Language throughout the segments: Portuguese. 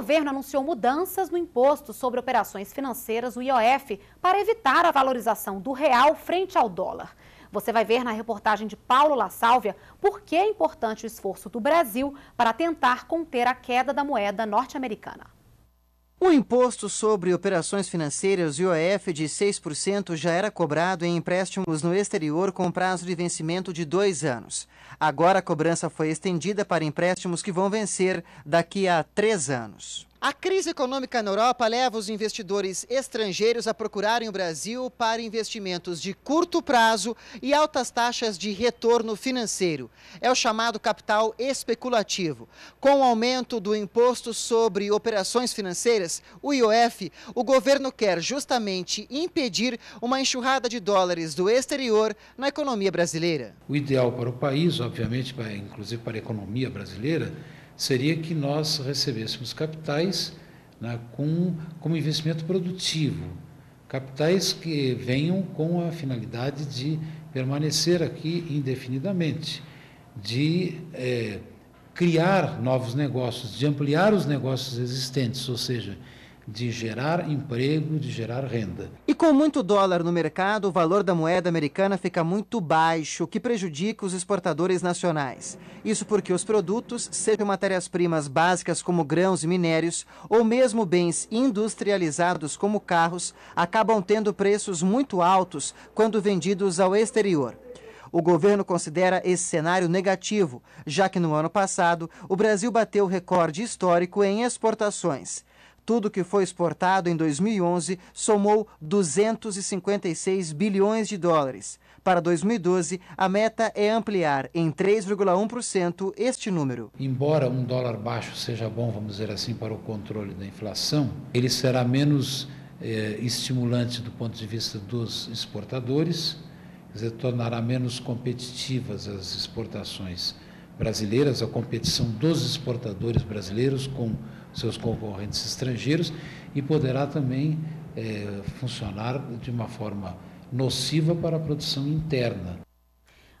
governo anunciou mudanças no imposto sobre operações financeiras, o IOF, para evitar a valorização do real frente ao dólar. Você vai ver na reportagem de Paulo La Sálvia por que é importante o esforço do Brasil para tentar conter a queda da moeda norte-americana. O imposto sobre operações financeiras IOF de 6% já era cobrado em empréstimos no exterior com prazo de vencimento de dois anos. Agora a cobrança foi estendida para empréstimos que vão vencer daqui a três anos. A crise econômica na Europa leva os investidores estrangeiros a procurarem o Brasil para investimentos de curto prazo e altas taxas de retorno financeiro. É o chamado capital especulativo. Com o aumento do imposto sobre operações financeiras, o IOF, o governo quer justamente impedir uma enxurrada de dólares do exterior na economia brasileira. O ideal para o país, obviamente, inclusive para a economia brasileira, seria que nós recebêssemos capitais né, com, como investimento produtivo, capitais que venham com a finalidade de permanecer aqui indefinidamente, de é, criar novos negócios, de ampliar os negócios existentes, ou seja, de gerar emprego, de gerar renda. E com muito dólar no mercado, o valor da moeda americana fica muito baixo, o que prejudica os exportadores nacionais. Isso porque os produtos, sejam matérias-primas básicas como grãos e minérios, ou mesmo bens industrializados como carros, acabam tendo preços muito altos quando vendidos ao exterior. O governo considera esse cenário negativo, já que no ano passado o Brasil bateu recorde histórico em exportações. Tudo que foi exportado em 2011 somou 256 bilhões de dólares. Para 2012, a meta é ampliar em 3,1% este número. Embora um dólar baixo seja bom, vamos dizer assim, para o controle da inflação, ele será menos eh, estimulante do ponto de vista dos exportadores, quer dizer, tornará menos competitivas as exportações brasileiras, a competição dos exportadores brasileiros com seus concorrentes estrangeiros e poderá também é, funcionar de uma forma nociva para a produção interna.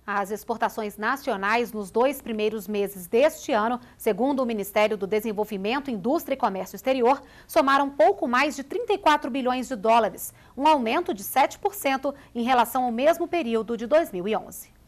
As exportações nacionais nos dois primeiros meses deste ano, segundo o Ministério do Desenvolvimento, Indústria e Comércio Exterior, somaram pouco mais de 34 bilhões de dólares, um aumento de 7% em relação ao mesmo período de 2011.